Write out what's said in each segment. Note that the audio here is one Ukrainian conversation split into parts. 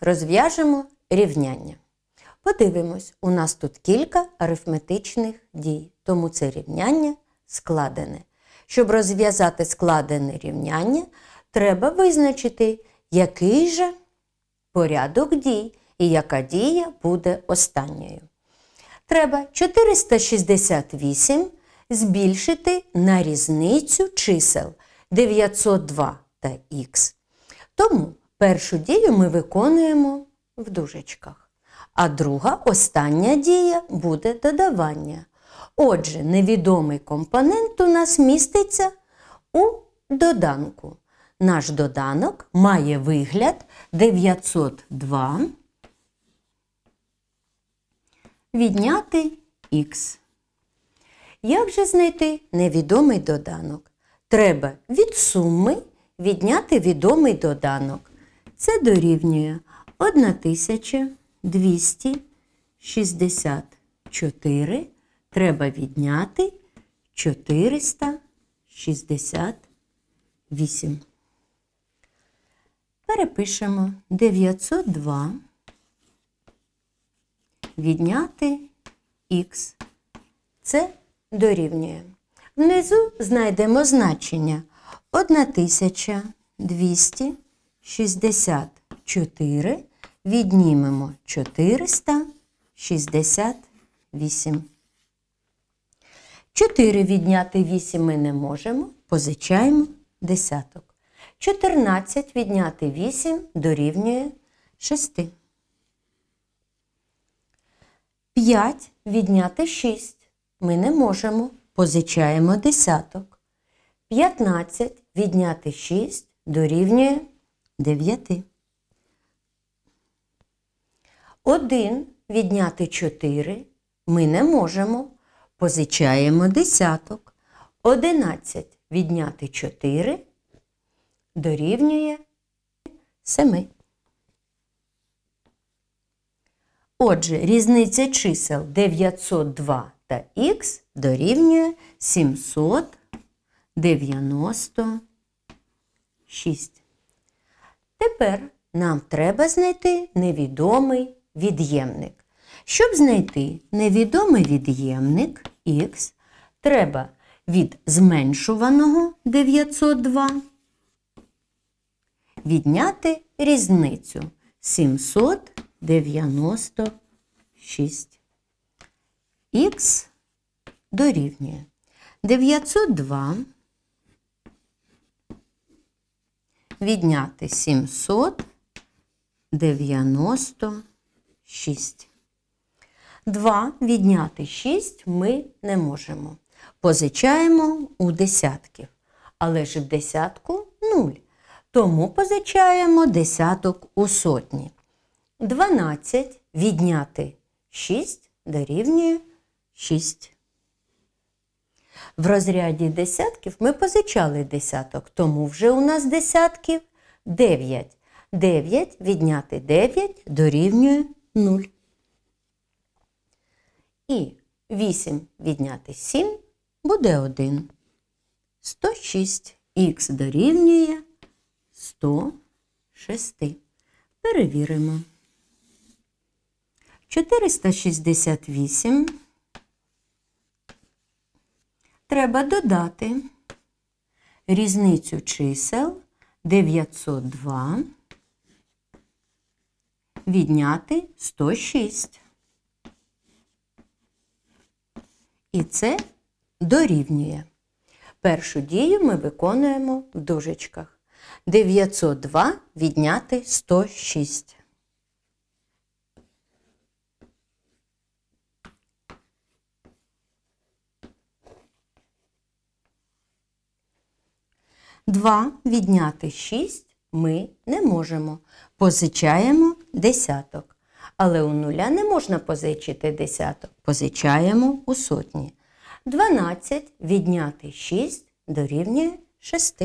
Розв'яжемо рівняння. Подивимось, у нас тут кілька арифметичних дій, тому це рівняння складене. Щоб розв'язати складене рівняння, треба визначити, який же порядок дій і яка дія буде останньою. Треба 468 збільшити на різницю чисел 902 та х. Тому Першу дію ми виконуємо в дужечках, а друга остання дія буде додавання. Отже, невідомий компонент у нас міститься у доданку. Наш доданок має вигляд 902 відняти х. Як же знайти невідомий доданок? Треба від суми відняти відомий доданок. Це дорівнює 1264. Треба відняти 468. Перепишемо 902. Відняти х. Це дорівнює. Внизу знайдемо значення 1200. 64 віднімемо 468. 4 відняти 8 ми не можемо, позичаємо десяток. 14 відняти 8 дорівнює 6. 5 відняти 6 ми не можемо, позичаємо десяток. 15 відняти 6 дорівнює 9. 1 відняти чотири ми не можемо. Позичаємо десяток. одинадцять відняти чотири дорівнює 7. Отже, різниця чисел 902 та х дорівнює 796. Тепер нам треба знайти невідомий від'ємник. Щоб знайти невідомий від'ємник х, треба від зменшуваного 902 відняти різницю 796. Х дорівнює 902. відняти 796. 2 відняти 6 ми не можемо. Позичаємо у десятків. Але ж в десятку 0. Тому позичаємо десяток у сотні. 12 відняти 6 дорівнює 6. В розряді десятків ми позичали десяток, тому вже у нас десятків 9. Дев'ять відняти 9 дорівнює 0. І 8 відняти 7 буде 1. 106 х дорівнює 106. Перевіримо. 468 треба додати різницю чисел 902 відняти 106. І це дорівнює. Першу дію ми виконуємо в дужечках. 902 відняти 106. 2 відняти 6 ми не можемо. Позичаємо десяток. Але у нуля не можна позичити десяток. Позичаємо у сотні. 12 відняти 6 дорівнює 6.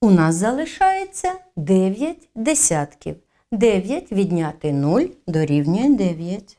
У нас залишається 9 десятків. 9 відняти 0 дорівнює 9.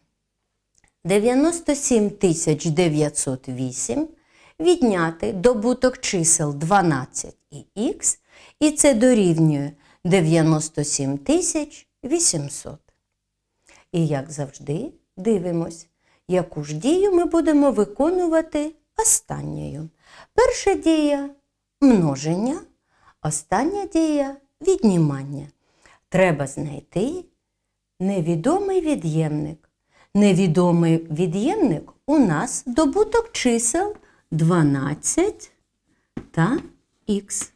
97908 відняти добуток чисел 12 і х, і це дорівнює 97800. І, як завжди, дивимось, яку ж дію ми будемо виконувати останньою. Перша дія множення, остання дія віднімання. Треба знайти невідомий від'ємник невідомий від'ємник у нас добуток чисел 12 та х.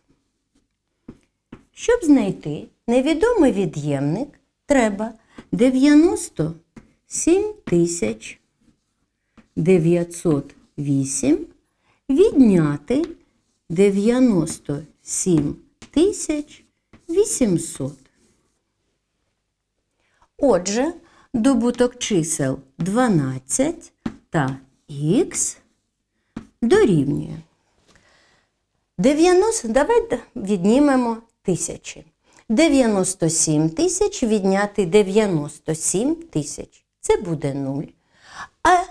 Щоб знайти невідомий від'ємник, треба 97 тисяч 908 відняти 97 тисяч 800. Отже, добуток чисел 12 та х дорівнює. 90, давайте віднімемо тисячі. 97 тисяч відняти 97 тисяч. Це буде 0. А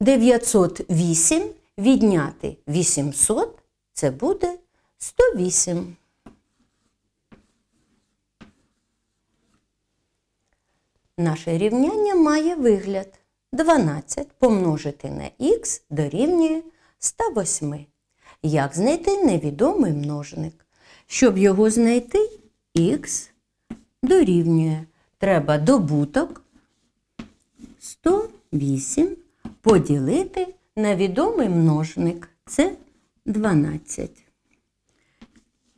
908 відняти 800 це буде 108. Наше рівняння має вигляд 12 помножити на х дорівнює 108. Як знайти невідомий множник? Щоб його знайти, х дорівнює. Треба добуток 108 поділити на відомий множник. Це 12.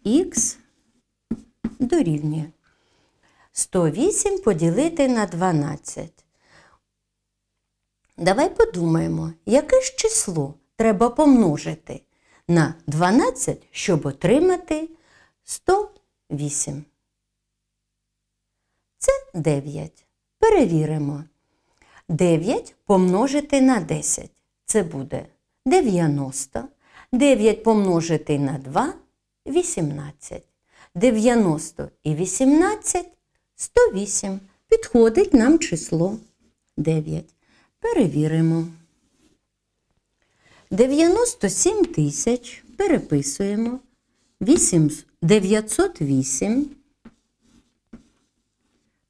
Х дорівнює. 108 поділити на 12. Давай подумаємо, яке ж число треба помножити на 12, щоб отримати 108. Це 9. Перевіримо. 9 помножити на 10. Це буде 90. 9 помножити на 2 18. 90 і 18 108. Підходить нам число 9. Перевіримо. 97 тисяч. Переписуємо. 8, 908.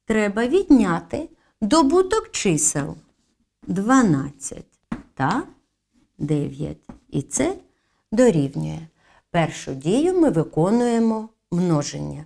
Треба відняти добуток чисел 12 та 9. І це дорівнює. Першу дію ми виконуємо множення.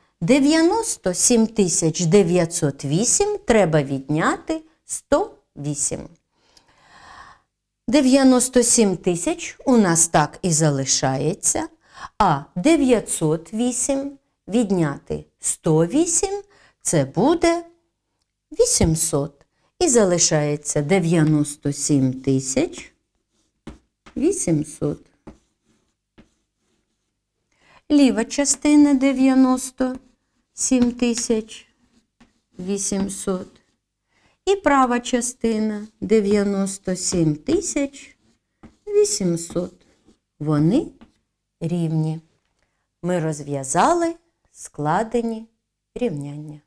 97 908 треба відняти 108. 97 тисяч у нас так і залишається. А 908 відняти 108 це буде 800. І залишається 97 тисяч 800. Ліва частина 90. 7800. І права частина 97800. Вони рівні. Ми розв'язали складені рівняння.